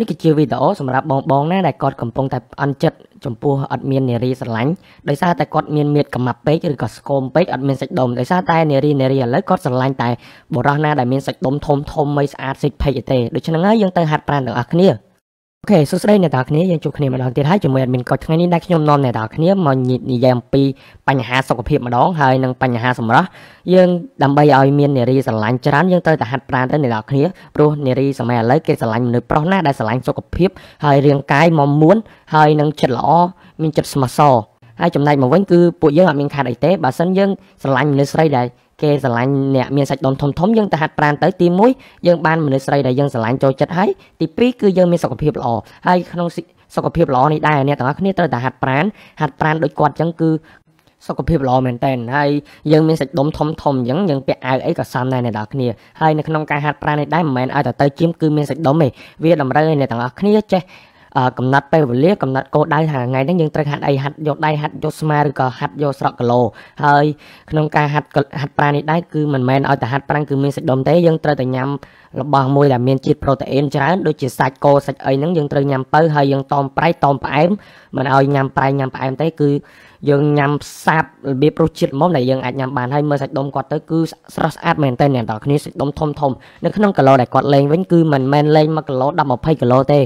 នេះគឺជាវីដេអូសម្រាប់បងបងណាដែលគាត់កំពុងតែអន់ចិត្តចំពោះអត់មាននារីស្រឡាញ់ដោយសារតែគាត់មានមៀតកម្មាប់ពេកឬក៏ស្គមពេកអត់មានសាច់ដុំដោយសារតែនារីនារីឥឡូវគាត់ស្រឡាញ់តែបុរសណាដែលមានសាច់ដុំធំធំមិនស្អាតសិចភ័យទេដូច្នេះហើយយើងទៅហាត់ប្រាណទាំងអស់គ្នាអូខេសួស្តីអ្នកទាំងគ្នាយើងជួបគ្នាម្ដងទៀតហើយជាមួយ admin កុចថ្ងៃនេះដែរខ្ញុំនាំអ្នកទាំងគ្នាមកនិយាយអំពីបញ្ហាសុខភាពម្ដងហើយនិងបញ្ហាសម្រស់យើងដើម្បីឲ្យមាននារីស្រឡាញ់ច្រើនយើងត្រូវតែហាត់ប្រាណទៅអ្នកទាំងគ្នាព្រោះនារីសម័យឥឡូវគេស្រឡាញ់មនុស្សប្រុសណាដែលស្រឡាញ់សុខភាពហើយរាងកាយមកមួនហើយនិងចិត្តល្អមានចិត្តស្មោះសរហើយចំណែកមកវិញគឺពួកយើងអត់មានខាតអីទេបើមិនយើងស្រឡាញ់មនុស្សស្រីដែលគេស្រឡាញ់អ្នកមានសាច់ដុំធំធំយើងទៅហាត់ប្រាណទៅទី1យើងបានមនុស្សស្រីដែលយើងស្រឡាញ់ចូលចិត្តហើយទី2គឺយើងមានសុខភាពល្អហើយក្នុងសុខភាពល្អនេះដែរអ្នកទាំងអស់គ្នាត្រូវតែហាត់ប្រាណហាត់ប្រាណដូចគាត់អញ្ចឹងគឺសុខភាពល្អមែនតើហើយយើងមានសាច់ដុំធំធំអញ្ចឹងយើងពាក់អាវអីក៏សមដែរអ្នកនរគ្នាហើយនៅក្នុងការហាត់ប្រាណនេះដែរមិនមែនឲ្យតែទៅជីមគឺមានសាច់ដុំទេវាតម្រូវឲ្យអ្នកទាំងអស់គ្នាចេះកំណត់ពេលវេលាកំណត់គោលដៅថាថ្ងៃហ្នឹងយើងត្រូវហាត់អីហាត់យកដៃហាត់យកស្មាឬក៏ហាត់យកស្រក់គីឡូហើយក្នុងការហាត់ហាត់ប្រាណនេះដែរគឺមិនមែនឲ្យតែហាត់ប្រាណគឺមានសាច់ដុំទេយើងត្រូវតែញ៉ាំរបស់មួយដែលមានជាតិប្រូតេអ៊ីនច្រើនដូចជាសាច់គោសាច់អីហ្នឹងយើងត្រូវញ៉ាំទៅហើយយើងតอมប្រៃតอมផ្អែមមិនឲ្យញ៉ាំប្រៃញ៉ាំផ្អែមទេគឺយើងញ៉ាំផ្សាបរបៀបរសជាតិមុំដែលយើងអាចញ៉ាំបានហើយមើលសាច់ដុំគាត់ទៅគឺស្រស់ស្អាតមែនតើអ្នកនរគ្នាសាច់ដុំធំធំនៅក្នុងគីឡូដែលគាត់លេងវិញគឺមិនមែនលេង1គីឡូ10 20គីឡូទេ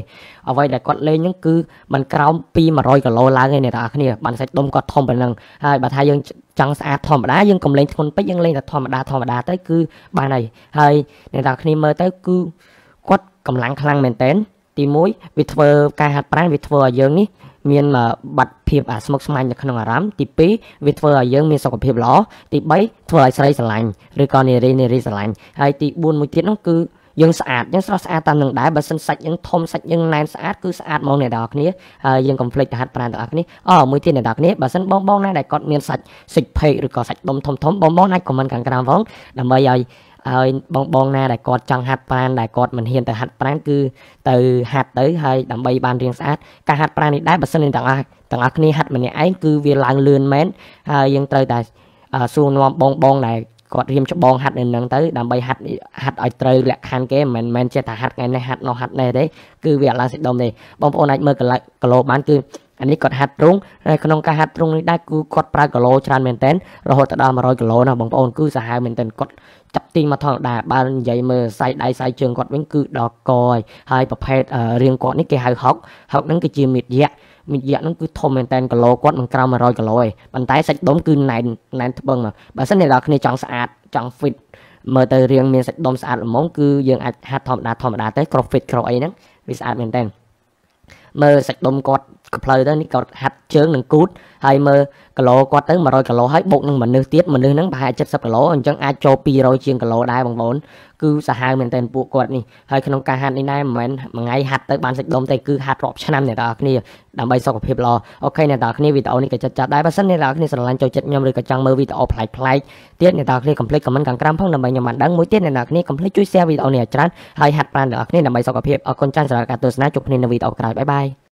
អ្វីដែលគាត់គាត់លេងហ្នឹងគឺมันក្រោមពី100គីឡូឡើងឯអ្នកនរគ្នាបានសាច់ដុំគាត់ធំប៉ុណ្ណឹងហើយបើថាយើងចង់ស្អាតធម្មតាយើងកុំលេងធ្ងន់ពេកយើងលេងតែធម្មតាធម្មតាទៅគឺបានហើយហើយអ្នកនរគ្នាមើលទៅគឺគាត់កម្លាំងខ្លាំងមែនតែនទី1វាធ្វើការហាត់ប្រាណវាធ្វើឲ្យយើងនេះមានបាត់ភាពអាស្មុគស្មាញនៅក្នុងអារម្មណ៍ទី2វាធ្វើឲ្យយើងមានសុខភាពល្អទី3ធ្វើឲ្យស្រីស្រឡាញ់ឬក៏នារីនារីស្រឡាញ់ហើយទី4មួយទៀតនោះគឺយើងស្អាតយើងស្រស់ស្អាតតាមនឹងដែរបើសិនសាច់យើងធំសាច់យើងណែនស្អាតគឺស្អាតហ្មងអ្នកនរគ្នាហើយយើងកុំភ្លេចទៅហាត់ប្រាណទាំងអស់គ្នាអូមួយទៀតអ្នកនរគ្នាបើសិនបងបងណាដែលគាត់មានសាច់សិចភេកឬក៏សាច់ដុំធំធំបងបងណាខមមិនខាងក្រោមផងដើម្បីឲ្យហើយបងបងណាដែលគាត់ចង់ហាត់ប្រាណដែលគាត់មិនហ៊ានទៅហាត់ប្រាណគឺទៅហាត់ទៅហើយដើម្បីបានរាងស្អាតការហាត់ប្រាណនេះដែរបើសិនទាំងអស់ទាំងអស់គ្នាហាត់ម្នាក់ឯងគឺវាឡើងលឿនមែនហើយយើងត្រូវតែសួរនាំបងបងដែលគាត់រៀមច្បងហាត់នៅនឹងទៅដើម្បីហាត់ហាត់ឲ្យត្រូវលក្ខខណ្ឌគេមិនមែនចេះតែហាត់ថ្ងៃនេះហាត់នោះហាត់នេះទេគឺវាឡើងសេចក្ដីទេបងប្អូនអាចមើលកន្លែងគីឡូបានគឺអានេះគាត់ហាត់ទ្រង់ហើយក្នុងការហាត់ទ្រង់នេះដែរគឺគាត់ប្រើគីឡូច្រើនមែនតើរហូតដល់100គីឡូណាបងប្អូនគឺសាហាវមែនតើគាត់ចាប់ទិញមកថងដែរបើនិយាយមើលសាយដៃសាយជើងគាត់វិញគឺដល់កហើយហើយប្រភេទរាងគាត់នេះគេហៅហុកហុកហ្នឹងគឺជាមាឌយៈមាឌយៈហ្នឹងគឺធំមែនតែនគីឡូគាត់មិនក្រោម100គីឡូទេប៉ុន្តែសាច់ដុំគឺណែនណែនត្បឹងមកបើសិនអ្នកនរគ្នាចង់ស្អាតចង់ fit មើលទៅរាងមានសាច់ដុំស្អាតល្មមគឺយើងអាចហាត់ធម្មតាធម្មតាទៅក្រ fit ក្រអីហ្នឹងវាស្អាតមែនតែនមើលសាច់ដុំគាត់ក្ផ្លៅទៅនេះគាត់ហាត់ជើងនិងគូតហើយមើលគីឡូគាត់ទៅ100គីឡូហើយបូកនឹងមនុស្សទៀតមនុស្សហ្នឹងប្រហែល70គីឡូអញ្ចឹងអាចចូល200ជាងគីឡូដែរបងប្អូនគឺសាហាវមែនទែនពួកគាត់នេះហើយក្នុងការហាត់នេះដែរមិនមែនមួយថ្ងៃហាត់ទៅបានសាច់ដុំទេគឺហាត់រាប់ឆ្នាំអ្នកនរគ្នាដើម្បីសុខភាពល្អអូខេអ្នកនរគ្នាវីដេអូនេះក៏ចិត្តចាប់ដែរបើសិនអ្នកនរគ្នាស្រឡាញ់ចូលចិត្តខ្ញុំឬក៏ចង់មើលវីដេអូប្លែកប្លែកទៀតអ្នកនរគ្នាកុំភ្លេច comment ខាងក្រោមផងដើម្បីខ្ញុំបានដឹងមួយទៀតអ្នកនរគ្នាកុំភ្លេចជួយ share វីដេអូនេះឲ្យច្រើនហើយហាត់ប្រាណអ្នកនរគ្នាដើម្បីសុខភាពអរគុណច្រើនសម្រាប់ការទស្សនាជួបគ្នានៅវីដេអូក្រោយបាយបាយ